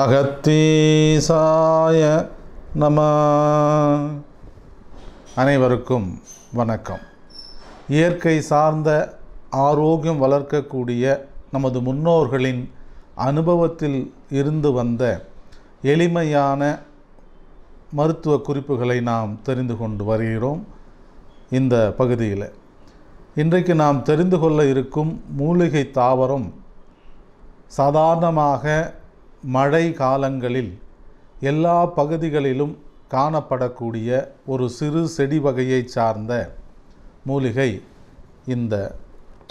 அகத்தீசாய நம அனைவருக்கும் வணக்கம் இயற்கை சார்ந்த ஆரோக்கியம் வளர்க்கக்கூடிய நமது முன்னோர்களின் அனுபவத்தில் இருந்து வந்த எளிமையான மருத்துவ குறிப்புகளை நாம் தெரிந்து கொண்டு வருகிறோம் இந்த பகுதியில் இன்றைக்கு நாம் தெரிந்து கொள்ள இருக்கும் மூலிகை தாவரம் சாதாரணமாக மழை காலங்களில் எல்லா பகுதிகளிலும் காணப்படக்கூடிய ஒரு சிறு செடி வகையை சார்ந்த மூலிகை இந்த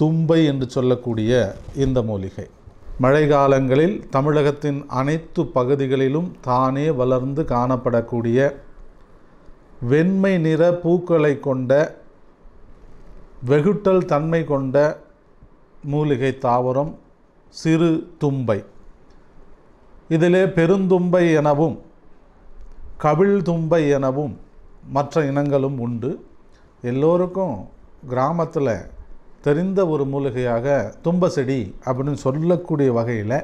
தும்பை என்று சொல்லக்கூடிய இந்த மூலிகை மழை காலங்களில் தமிழகத்தின் அனைத்து பகுதிகளிலும் தானே வளர்ந்து காணப்படக்கூடிய வெண்மை நிற பூக்களை கொண்ட வெகுட்டல் தன்மை கொண்ட மூலிகை தாவரம் சிறு தும்பை இதிலே பெருந்தும்பை எனவும் கவிழ் தும்பை எனவும் மற்ற இனங்களும் உண்டு எல்லோருக்கும் கிராமத்தில் தெரிந்த ஒரு மூலிகையாக தும்ப செடி அப்படின்னு சொல்லக்கூடிய வகையில்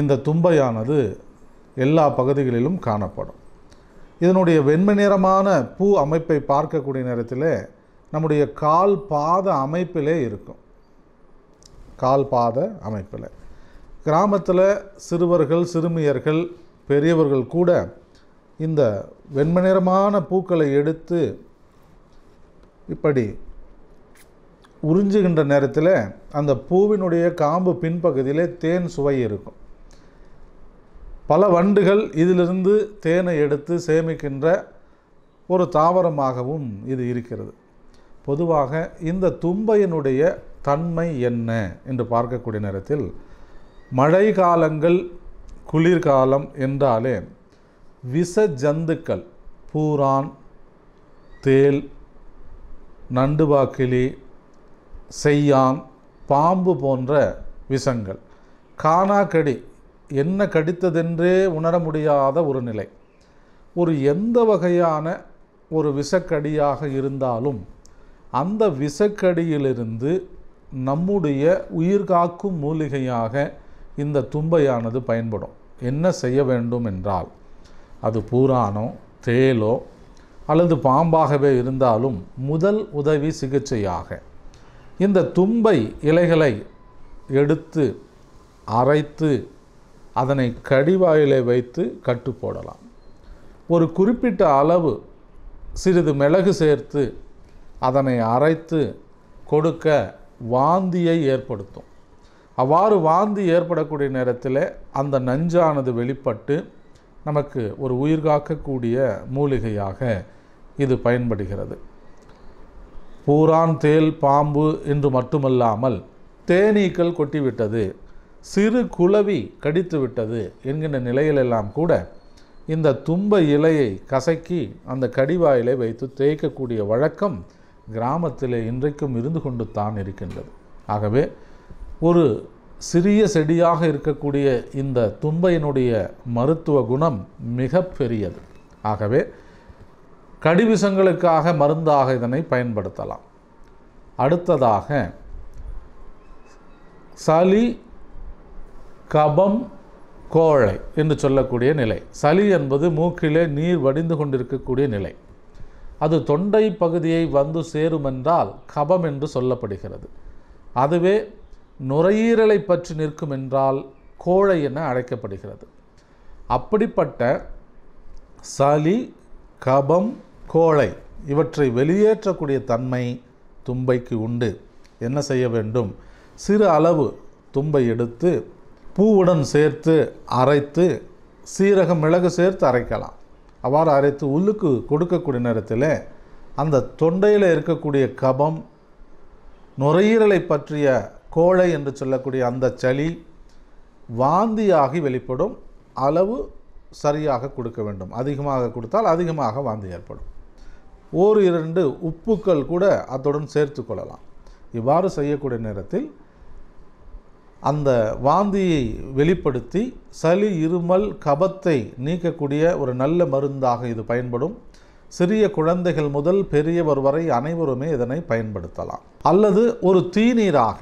இந்த தும்பையானது எல்லா பகுதிகளிலும் காணப்படும் இதனுடைய வெண்மை நிறமான பூ அமைப்பை பார்க்கக்கூடிய நேரத்தில் நம்முடைய கால் பாத அமைப்பிலே இருக்கும் கால் பாத அமைப்பில் கிராமத்தில் சிறுவர்கள் சிறுமியர்கள் பெரியவர்கள் கூட இந்த வெண்மை நிறமான பூக்களை எடுத்து இப்படி உறிஞ்சுகின்ற நேரத்தில் அந்த பூவினுடைய காம்பு பின்பகுதியில் தேன் சுவை இருக்கும் பல வண்டுகள் இதிலிருந்து தேனை எடுத்து சேமிக்கின்ற ஒரு தாவரமாகவும் இது இருக்கிறது பொதுவாக இந்த தும்பையினுடைய தன்மை என்ன என்று பார்க்கக்கூடிய நேரத்தில் மழை காலங்கள் குளிர்காலம் என்றாலே விஷ ஜந்துக்கள் பூரான் தேல் நண்டுபாக்கிலி செய்யான் பாம்பு போன்ற விஷங்கள் காணா கடி என்ன கடித்ததென்றே உணர முடியாத ஒரு நிலை ஒரு எந்த வகையான ஒரு விஷக்கடியாக இருந்தாலும் அந்த விஷக்கடியிலிருந்து நம்முடைய உயிர் காக்கும் மூலிகையாக இந்த தும்பையானது பயன்படும் என்ன செய்ய வேண்டும் என்றால் அது பூரானோ தேலோ அல்லது பாம்பாகவே இருந்தாலும் முதல் உதவி சிகிச்சையாக இந்த தும்பை இலைகளை எடுத்து அரைத்து அதனை கடிவாயிலே வைத்து கட்டு போடலாம் ஒரு குறிப்பிட்ட அளவு சிறிது மிளகு சேர்த்து அதனை அரைத்து கொடுக்க வாந்தியை ஏற்படுத்தும் அவ்வாறு வாந்தி ஏற்படக்கூடிய நேரத்தில் அந்த நஞ்சானது வெளிப்பட்டு நமக்கு ஒரு உயிர் காக்கக்கூடிய மூலிகையாக இது பயன்படுகிறது பூரான் தேல் பாம்பு என்று மட்டுமல்லாமல் தேனீக்கள் கொட்டிவிட்டது சிறு குளவி கடித்து விட்டது என்கின்ற நிலையிலெல்லாம் கூட இந்த தும்ப இலையை கசக்கி அந்த கடிவாயிலை வைத்து தேய்க்கக்கூடிய வழக்கம் கிராமத்திலே இன்றைக்கும் இருந்து கொண்டு தான் இருக்கின்றது ஆகவே ஒரு சிறிய செடியாக இருக்கக்கூடிய இந்த தும்பையினுடைய மருத்துவ குணம் மிக பெரியது ஆகவே கடிவிசங்களுக்காக மருந்தாக இதனை பயன்படுத்தலாம் அடுத்ததாக சளி கபம் கோழை என்று சொல்லக்கூடிய நிலை சளி என்பது மூக்கிலே நீர் வடிந்து கொண்டிருக்கக்கூடிய நிலை அது தொண்டை பகுதியை வந்து சேருமென்றால் கபம் என்று சொல்லப்படுகிறது அதுவே நுரையீரலை பற்றி நிற்கும் என்றால் கோழை என அழைக்கப்படுகிறது அப்படிப்பட்ட சளி கபம் கோழை இவற்றை வெளியேற்றக்கூடிய தன்மை தும்பைக்கு உண்டு என்ன செய்ய வேண்டும் சிறு அளவு தும்பை எடுத்து பூவுடன் சேர்த்து அரைத்து சீரகம் மிளகு சேர்த்து அரைக்கலாம் அவ்வாறு அரைத்து உள்ளுக்கு கொடுக்கக்கூடிய நேரத்தில் அந்த தொண்டையில் இருக்கக்கூடிய கபம் நுரையீரலை பற்றிய கோழை என்று சொல்லக்கூடிய அந்த சளி வாந்தியாகி வெளிப்படும் அளவு சரியாக கொடுக்க வேண்டும் அதிகமாக கொடுத்தால் அதிகமாக வாந்தி ஏற்படும் ஓர் இரண்டு உப்புக்கள் கூட அத்துடன் சேர்த்து கொள்ளலாம் இவ்வாறு செய்யக்கூடிய நேரத்தில் அந்த வாந்தியை வெளிப்படுத்தி சளி இருமல் கபத்தை நீக்கக்கூடிய ஒரு நல்ல மருந்தாக இது பயன்படும் சிறிய குழந்தைகள் முதல் பெரியவர் வரை அனைவருமே இதனை பயன்படுத்தலாம் அல்லது ஒரு தீநீராக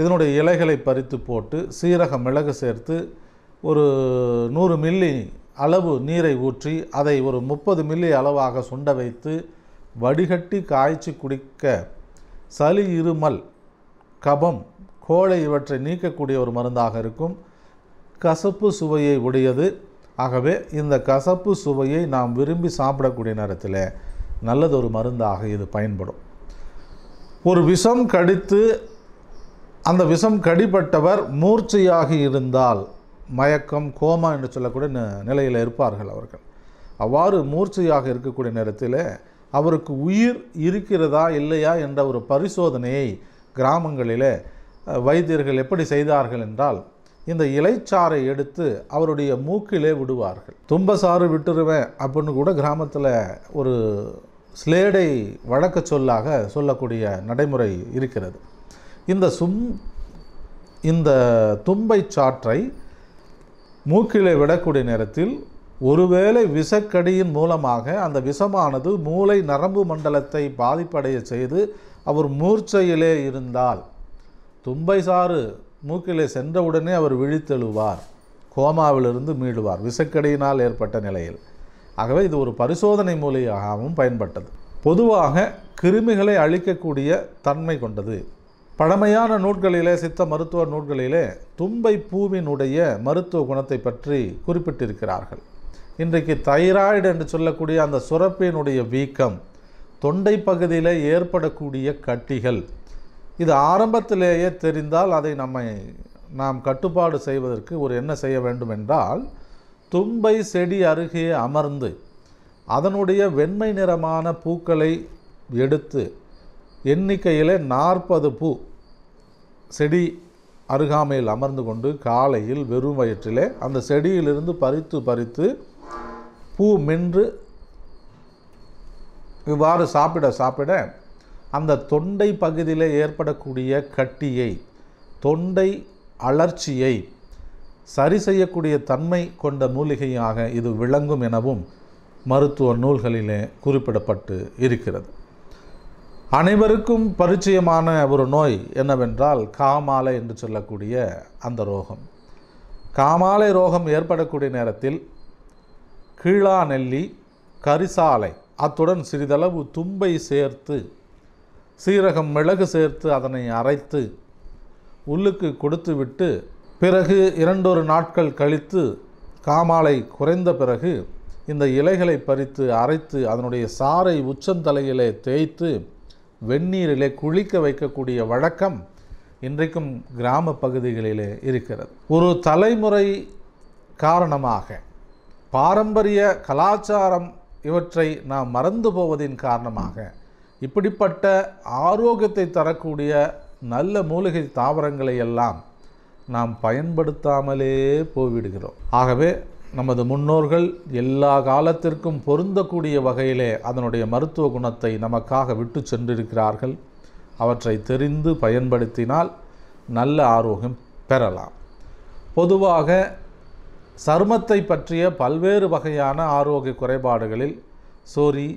இதனுடைய இலைகளை பறித்து போட்டு சீரக மிளகு சேர்த்து ஒரு நூறு மில்லி அளவு நீரை ஊற்றி அதை ஒரு முப்பது மில்லி அளவாக சுண்ட வைத்து வடிகட்டி காய்ச்சி குடிக்க சளி இருமல் கபம் கோழை இவற்றை நீக்கக்கூடிய ஒரு மருந்தாக இருக்கும் கசப்பு சுவையை உடையது ஆகவே இந்த கசப்பு சுவையை நாம் விரும்பி சாப்பிடக்கூடிய நேரத்தில் நல்லதொரு மருந்தாக இது பயன்படும் ஒரு விஷம் கடித்து அந்த விஷம் கடிபட்டவர் மூர்ச்சையாகி இருந்தால் மயக்கம் கோமா என்று சொல்லக்கூடிய நிலையில் இருப்பார்கள் அவர்கள் அவ்வாறு மூர்ச்சையாக இருக்கக்கூடிய நேரத்தில் அவருக்கு உயிர் இருக்கிறதா இல்லையா என்ற ஒரு பரிசோதனையை கிராமங்களில் வைத்தியர்கள் எப்படி செய்தார்கள் என்றால் இந்த இலைச்சாறை எடுத்து அவருடைய மூக்கிலே விடுவார்கள் தும்பசாறு விட்டுருவேன் அப்படின்னு கூட கிராமத்தில் ஒரு ஸ்லேடை வழக்க சொல்லாக சொல்லக்கூடிய நடைமுறை இருக்கிறது இந்த சும் இந்த தும்பை சாற்றை மூக்கிலே விடக்கூடிய நேரத்தில் ஒருவேளை விஷக்கடியின் மூலமாக அந்த விஷமானது மூளை நரம்பு மண்டலத்தை பாதிப்படைய செய்து அவர் மூர்ச்சையிலே இருந்தால் தும்பை சாறு மூக்கிலே சென்றவுடனே அவர் விழித்தெழுவார் கோமாவிலிருந்து மீடுவார் விஷக்கடியினால் ஏற்பட்ட நிலையில் ஆகவே இது ஒரு பரிசோதனை மூலியாகவும் பயன்பட்டது பொதுவாக கிருமிகளை அழிக்கக்கூடிய தன்மை கொண்டது பழமையான நூல்களிலே சித்த மருத்துவ நூல்களிலே தும்பை பூவினுடைய மருத்துவ குணத்தை பற்றி குறிப்பிட்டிருக்கிறார்கள் இன்றைக்கு தைராய்டு என்று சொல்லக்கூடிய அந்த சுரப்பினுடைய வீக்கம் தொண்டை பகுதியில் ஏற்படக்கூடிய கட்டிகள் இது ஆரம்பத்திலேயே தெரிந்தால் அதை நம்மை நாம் கட்டுப்பாடு செய்வதற்கு ஒரு என்ன செய்ய வேண்டும் என்றால் தும்பை செடி அருகே அமர்ந்து அதனுடைய வெண்மை நிறமான பூக்களை எடுத்து எண்ணிக்கையில் நாற்பது பூ செடி அருகாமையில் அமர்ந்து கொண்டு காலையில் வெறும் வயிற்றிலே அந்த செடியிலிருந்து பறித்து பறித்து பூ மென்று இவ்வாறு சாப்பிட சாப்பிட அந்த தொண்டை பகுதியில் ஏற்படக்கூடிய கட்டியை தொண்டை அலர்ச்சியை சரி செய்யக்கூடிய தன்மை கொண்ட மூலிகையாக இது விளங்கும் எனவும் மருத்துவ நூல்களிலே குறிப்பிடப்பட்டு இருக்கிறது அனைவருக்கும் பரிச்சயமான ஒரு நோய் என்னவென்றால் காமாலை என்று சொல்லக்கூடிய அந்த ரோகம் காமாலை ரோகம் ஏற்படக்கூடிய நேரத்தில் கீழா நெல்லி கரிசாலை அத்துடன் சிறிதளவு தும்பை சேர்த்து சீரகம் மிளகு சேர்த்து அதனை அரைத்து உள்ளுக்கு கொடுத்துவிட்டு பிறகு இரண்டொரு நாட்கள் கழித்து காமாலை குறைந்த பிறகு இந்த இலைகளை பறித்து அரைத்து அதனுடைய சாறை உச்சந்தலையிலே தேய்த்து வெந்நீரிலே குளிக்க வைக்கக்கூடிய வழக்கம் இன்றைக்கும் கிராம பகுதிகளிலே இருக்கிறது ஒரு தலைமுறை காரணமாக பாரம்பரிய கலாச்சாரம் இவற்றை நாம் மறந்து போவதின் காரணமாக இப்படிப்பட்ட ஆரோக்கியத்தை தரக்கூடிய நல்ல மூலிகை தாவரங்களை எல்லாம் நாம் பயன்படுத்தாமலே போய்விடுகிறோம் ஆகவே நமது முன்னோர்கள் எல்லா காலத்திற்கும் பொருந்தக்கூடிய வகையிலே அதனுடைய மருத்துவ குணத்தை நமக்காக விட்டு சென்றிருக்கிறார்கள் அவற்றை தெரிந்து பயன்படுத்தினால் நல்ல ஆரோக்கியம் பெறலாம் பொதுவாக சருமத்தை பற்றிய பல்வேறு வகையான ஆரோக்கிய குறைபாடுகளில் சொறி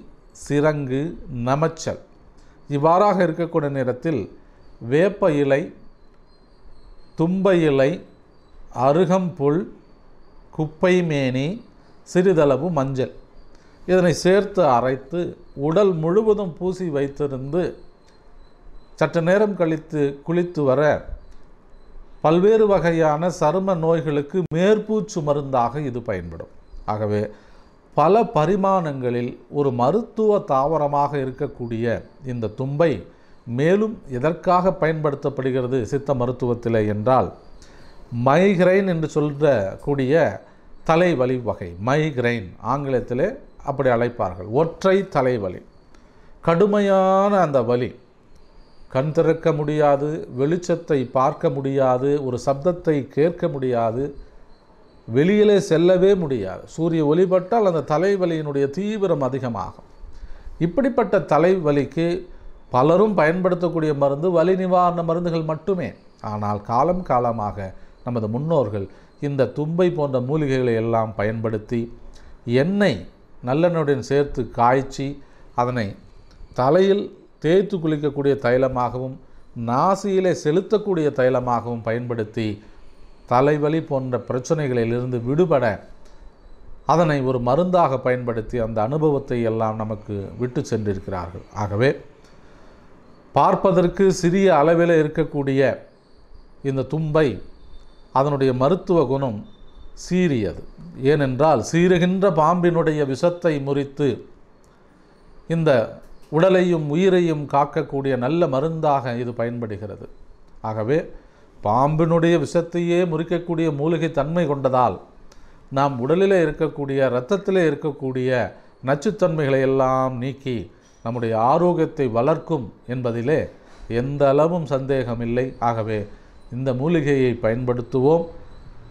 சிரங்கு நமச்சல் இவ்வாறாக இருக்கக்கூடிய நேரத்தில் வேப்ப இலை தும்ப இலை அருகம்புல் குப்பைமேனி சிறிதளவு மஞ்சள் இதனை சேர்த்து அரைத்து உடல் முழுவதும் பூசி வைத்திருந்து சற்று நேரம் கழித்து குளித்து வர பல்வேறு வகையான சரும நோய்களுக்கு மேற்பூச்சு மருந்தாக இது பயன்படும் ஆகவே பல பரிமாணங்களில் ஒரு மருத்துவ தாவரமாக இருக்கக்கூடிய இந்த தும்பை மேலும் எதற்காக பயன்படுத்தப்படுகிறது சித்த மருத்துவத்தில் என்றால் மைக்ரைன் என்று சொல்கிற கூடிய தலைவலி வகை மைக்ரைன் ஆங்கிலத்திலே அப்படி அழைப்பார்கள் ஒற்றை தலைவலி கடுமையான அந்த வலி கண் திறக்க முடியாது வெளிச்சத்தை பார்க்க முடியாது ஒரு சப்தத்தை கேட்க முடியாது வெளியிலே செல்லவே முடியாது சூரிய ஒளிபட்டால் அந்த தலைவலியினுடைய தீவிரம் அதிகமாகும் இப்படிப்பட்ட தலைவலிக்கு பலரும் பயன்படுத்தக்கூடிய மருந்து வலி நிவாரண மருந்துகள் மட்டுமே ஆனால் காலம் காலமாக நமது முன்னோர்கள் இந்த தும்பை போன்ற மூலிகைகளை எல்லாம் பயன்படுத்தி எண்ணெய் நல்லெண்ணுடன் சேர்த்து காய்ச்சி அதனை தலையில் தேய்த்து குளிக்கக்கூடிய தைலமாகவும் நாசியிலே செலுத்தக்கூடிய தைலமாகவும் பயன்படுத்தி தலைவலி போன்ற பிரச்சனைகளிலிருந்து விடுபட அதனை ஒரு மருந்தாக பயன்படுத்தி அந்த அனுபவத்தை எல்லாம் நமக்கு விட்டு சென்றிருக்கிறார்கள் ஆகவே பார்ப்பதற்கு சிறிய அளவில் இருக்கக்கூடிய இந்த தும்பை அதனுடைய மருத்துவ குணம் சீரியது ஏனென்றால் சீருகின்ற பாம்பினுடைய விஷத்தை முறித்து இந்த உடலையும் உயிரையும் காக்கக்கூடிய நல்ல மருந்தாக இது பயன்படுகிறது ஆகவே பாம்பினுடைய விஷத்தையே முறிக்கக்கூடிய மூலிகை தன்மை கொண்டதால் நாம் உடலில் இருக்கக்கூடிய இரத்தத்தில் இருக்கக்கூடிய நச்சுத்தன்மைகளை எல்லாம் நீக்கி நம்முடைய ஆரோக்கியத்தை வளர்க்கும் என்பதிலே எந்த அளவும் சந்தேகமில்லை ஆகவே இந்த மூலிகையை பயன்படுத்துவோம்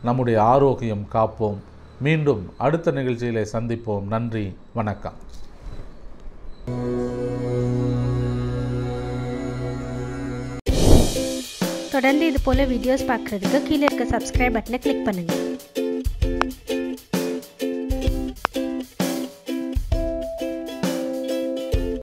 நம்முடைய ஆரோக்கியம் காப்போம் மீண்டும் அடுத்த நிகழ்ச்சியிலே சந்திப்போம் நன்றி வணக்கம் வீடியோஸ் கீழே இருக்க பண்ணுங்கள்